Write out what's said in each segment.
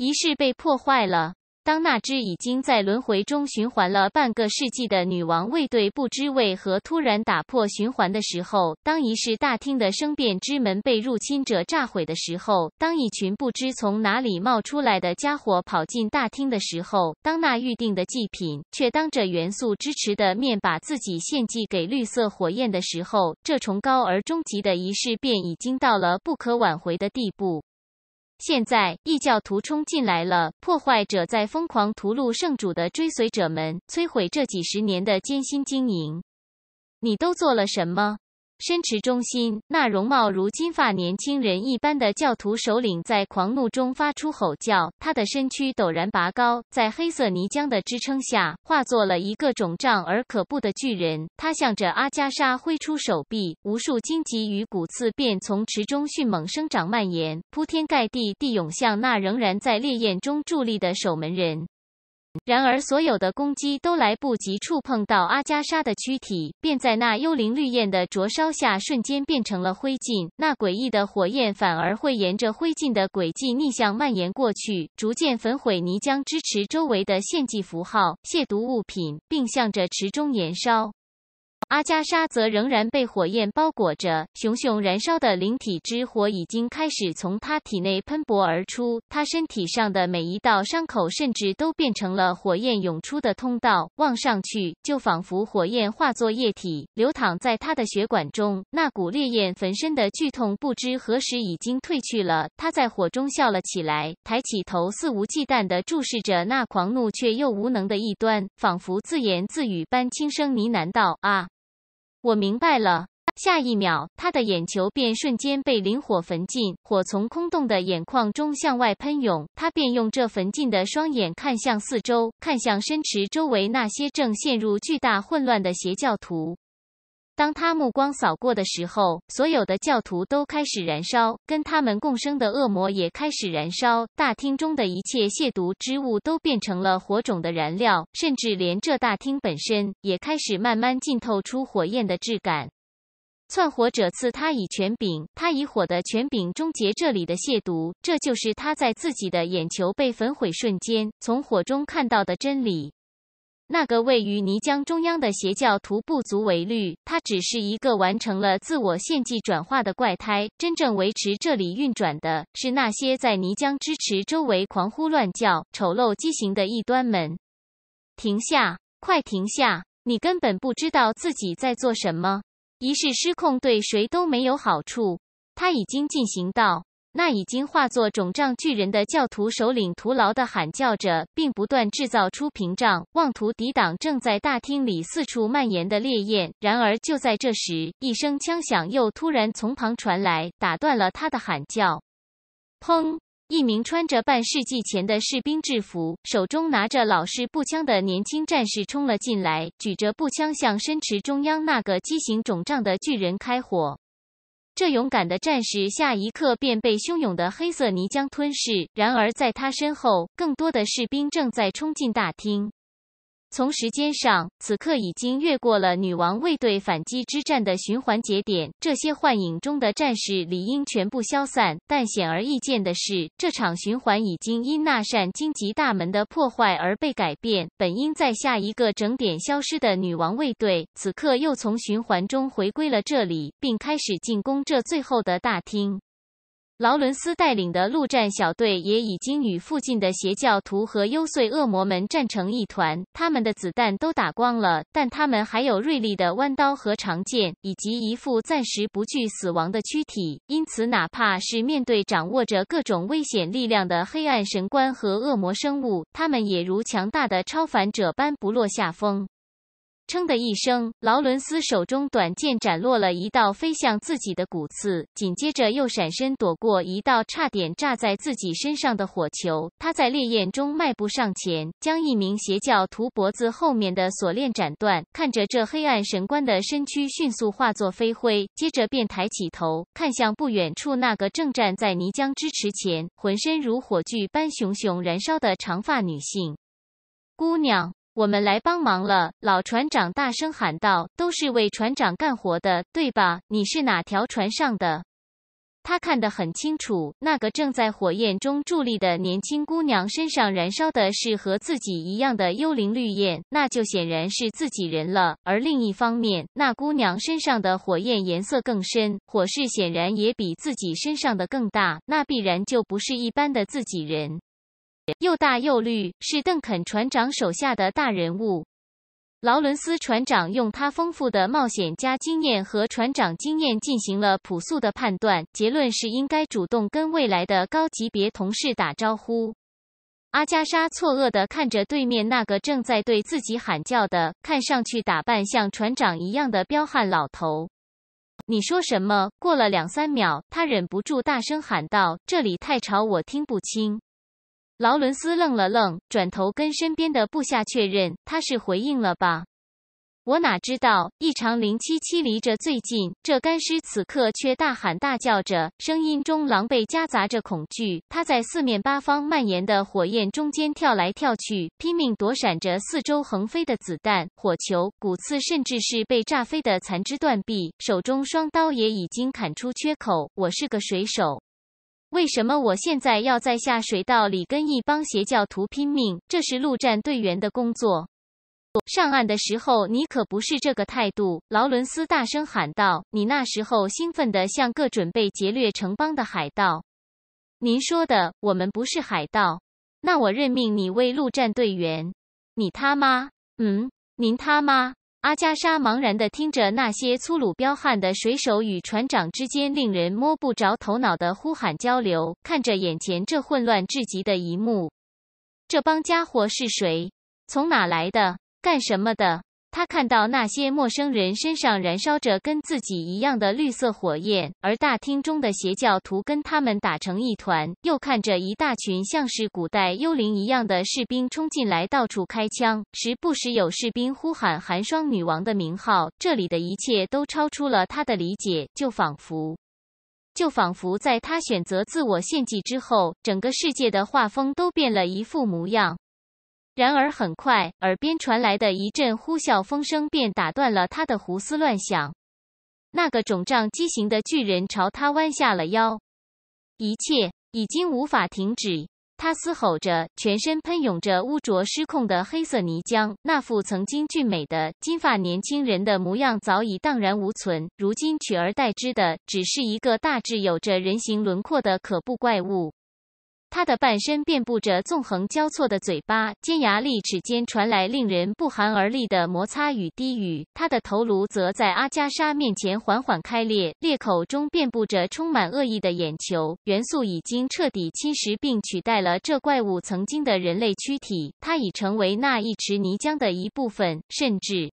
仪式被破坏了。当那只已经在轮回中循环了半个世纪的女王卫队不知为何突然打破循环的时候，当仪式大厅的生变之门被入侵者炸毁的时候，当一群不知从哪里冒出来的家伙跑进大厅的时候，当那预定的祭品却当着元素支持的面把自己献祭给绿色火焰的时候，这崇高而终极的仪式便已经到了不可挽回的地步。现在异教徒冲进来了，破坏者在疯狂屠戮圣主的追随者们，摧毁这几十年的艰辛经营。你都做了什么？深池中心，那容貌如金发年轻人一般的教徒首领在狂怒中发出吼叫，他的身躯陡然拔高，在黑色泥浆的支撑下，化作了一个肿胀而可怖的巨人。他向着阿加莎挥出手臂，无数荆棘与骨刺便从池中迅猛生长蔓延，铺天盖地地涌向那仍然在烈焰中伫立的守门人。然而，所有的攻击都来不及触碰到阿加莎的躯体，便在那幽灵绿焰的灼烧下，瞬间变成了灰烬。那诡异的火焰反而会沿着灰烬的轨迹逆向蔓延过去，逐渐焚毁泥浆支持周围的献祭符号、亵渎物品，并向着池中燃烧。阿加莎则仍然被火焰包裹着，熊熊燃烧的灵体之火已经开始从他体内喷薄而出。他身体上的每一道伤口，甚至都变成了火焰涌出的通道，望上去就仿佛火焰化作液体流淌在他的血管中。那股烈焰焚身的剧痛，不知何时已经退去了。他在火中笑了起来，抬起头，肆无忌惮地注视着那狂怒却又无能的一端，仿佛自言自语般轻声呢喃道：“啊。”我明白了。下一秒，他的眼球便瞬间被灵火焚尽，火从空洞的眼眶中向外喷涌。他便用这焚尽的双眼看向四周，看向深池周围那些正陷入巨大混乱的邪教徒。当他目光扫过的时候，所有的教徒都开始燃烧，跟他们共生的恶魔也开始燃烧。大厅中的一切亵渎之物都变成了火种的燃料，甚至连这大厅本身也开始慢慢浸透出火焰的质感。窜火者赐他以权柄，他以火的权柄终结这里的亵渎。这就是他在自己的眼球被焚毁瞬间从火中看到的真理。那个位于泥浆中央的邪教徒不足为虑，他只是一个完成了自我献祭转化的怪胎。真正维持这里运转的是那些在泥浆支持周围狂呼乱叫、丑陋畸形的异端们。停下！快停下！你根本不知道自己在做什么。仪式失控对谁都没有好处。他已经进行到。那已经化作肿胀巨人的教徒首领徒劳的喊叫着，并不断制造出屏障，妄图抵挡正在大厅里四处蔓延的烈焰。然而，就在这时，一声枪响又突然从旁传来，打断了他的喊叫。砰！一名穿着半世纪前的士兵制服、手中拿着老式步枪的年轻战士冲了进来，举着步枪向身持中央那个畸形肿胀的巨人开火。这勇敢的战士，下一刻便被汹涌的黑色泥浆吞噬。然而，在他身后，更多的士兵正在冲进大厅。从时间上，此刻已经越过了女王卫队反击之战的循环节点，这些幻影中的战士理应全部消散。但显而易见的是，这场循环已经因那扇荆棘大门的破坏而被改变。本应在下一个整点消失的女王卫队，此刻又从循环中回归了这里，并开始进攻这最后的大厅。劳伦斯带领的陆战小队也已经与附近的邪教徒和幽邃恶魔们战成一团，他们的子弹都打光了，但他们还有锐利的弯刀和长剑，以及一副暂时不惧死亡的躯体，因此，哪怕是面对掌握着各种危险力量的黑暗神官和恶魔生物，他们也如强大的超凡者般不落下风。噌的一声，劳伦斯手中短剑斩落了一道飞向自己的骨刺，紧接着又闪身躲过一道差点炸在自己身上的火球。他在烈焰中迈步上前，将一名邪教徒脖子后面的锁链斩断。看着这黑暗神官的身躯迅速化作飞灰，接着便抬起头看向不远处那个正站在泥浆之池前、浑身如火炬般熊熊燃烧的长发女性姑娘。我们来帮忙了，老船长大声喊道：“都是为船长干活的，对吧？你是哪条船上的？”他看得很清楚，那个正在火焰中伫立的年轻姑娘身上燃烧的是和自己一样的幽灵绿焰，那就显然是自己人了。而另一方面，那姑娘身上的火焰颜色更深，火势显然也比自己身上的更大，那必然就不是一般的自己人。又大又绿，是邓肯船长手下的大人物。劳伦斯船长用他丰富的冒险家经验和船长经验进行了朴素的判断，结论是应该主动跟未来的高级别同事打招呼。阿加莎错愕地看着对面那个正在对自己喊叫的、看上去打扮像船长一样的彪悍老头。你说什么？过了两三秒，他忍不住大声喊道：“这里太吵，我听不清。”劳伦斯愣了愣，转头跟身边的部下确认：“他是回应了吧？”我哪知道，一常零七七离着最近，这干尸此刻却大喊大叫着，声音中狼狈夹杂着恐惧。他在四面八方蔓延的火焰中间跳来跳去，拼命躲闪着四周横飞的子弹、火球、骨刺，甚至是被炸飞的残肢断臂。手中双刀也已经砍出缺口。我是个水手。为什么我现在要在下水道里跟一帮邪教徒拼命？这是陆战队员的工作。上岸的时候，你可不是这个态度。”劳伦斯大声喊道，“你那时候兴奋的像个准备劫掠城邦的海盗。”“您说的，我们不是海盗。”“那我任命你为陆战队员。”“你他妈……嗯？您他妈？”阿加莎茫然的听着那些粗鲁彪悍的水手与船长之间令人摸不着头脑的呼喊交流，看着眼前这混乱至极的一幕，这帮家伙是谁？从哪来的？干什么的？他看到那些陌生人身上燃烧着跟自己一样的绿色火焰，而大厅中的邪教徒跟他们打成一团。又看着一大群像是古代幽灵一样的士兵冲进来，到处开枪，时不时有士兵呼喊“寒霜女王”的名号。这里的一切都超出了他的理解，就仿佛，就仿佛在他选择自我献祭之后，整个世界的画风都变了一副模样。然而，很快，耳边传来的一阵呼啸风声便打断了他的胡思乱想。那个肿胀畸形的巨人朝他弯下了腰，一切已经无法停止。他嘶吼着，全身喷涌着污浊失控的黑色泥浆。那副曾经俊美的金发年轻人的模样早已荡然无存，如今取而代之的只是一个大致有着人形轮廓的可怖怪物。它的半身遍布着纵横交错的嘴巴、尖牙利齿间传来令人不寒而栗的摩擦与低语。它的头颅则在阿加莎面前缓缓开裂，裂口中遍布着充满恶意的眼球。元素已经彻底侵蚀并取代了这怪物曾经的人类躯体，它已成为那一池泥浆的一部分，甚至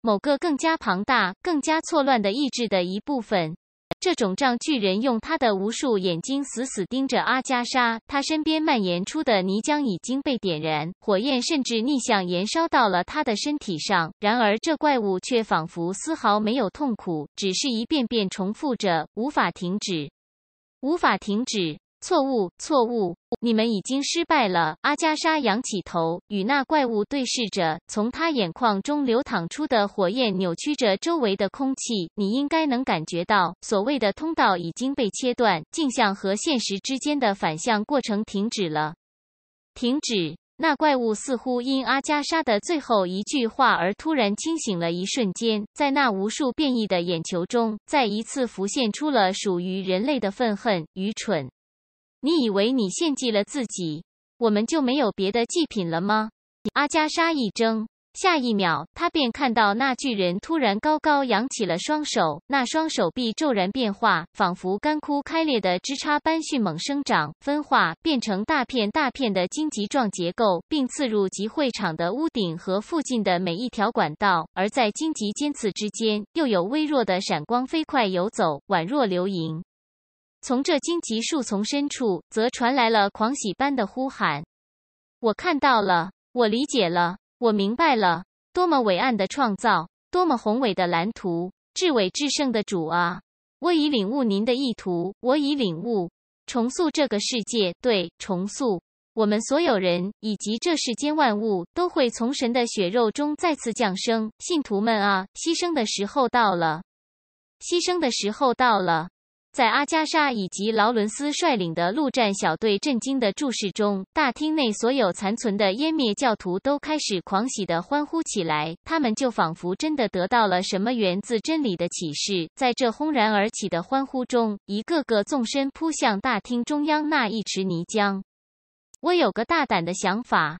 某个更加庞大、更加错乱的意志的一部分。这种胀巨人用他的无数眼睛死死盯着阿加莎，他身边蔓延出的泥浆已经被点燃，火焰甚至逆向燃烧到了他的身体上。然而，这怪物却仿佛丝毫没有痛苦，只是一遍遍重复着：“无法停止，无法停止，错误，错误。”你们已经失败了。阿加莎仰起头，与那怪物对视着，从他眼眶中流淌出的火焰扭曲着周围的空气。你应该能感觉到，所谓的通道已经被切断，镜像和现实之间的反向过程停止了。停止。那怪物似乎因阿加莎的最后一句话而突然清醒了一瞬间，在那无数变异的眼球中，再一次浮现出了属于人类的愤恨、愚蠢。你以为你献祭了自己，我们就没有别的祭品了吗？阿加莎一怔，下一秒她便看到那巨人突然高高扬起了双手，那双手臂骤然变化，仿佛干枯开裂的枝杈般迅猛生长、分化，变成大片大片的荆棘状结构，并刺入集会场的屋顶和附近的每一条管道。而在荆棘尖刺之间，又有微弱的闪光飞快游走，宛若流萤。从这荆棘树丛深处，则传来了狂喜般的呼喊：“我看到了，我理解了，我明白了！多么伟岸的创造，多么宏伟的蓝图，至伟至圣的主啊！我已领悟您的意图，我已领悟，重塑这个世界，对，重塑我们所有人以及这世间万物，都会从神的血肉中再次降生。信徒们啊，牺牲的时候到了，牺牲的时候到了。”在阿加莎以及劳伦斯率领的陆战小队震惊的注视中，大厅内所有残存的湮灭教徒都开始狂喜的欢呼起来。他们就仿佛真的得到了什么源自真理的启示。在这轰然而起的欢呼中，一个个纵身扑向大厅中央那一池泥浆。我有个大胆的想法。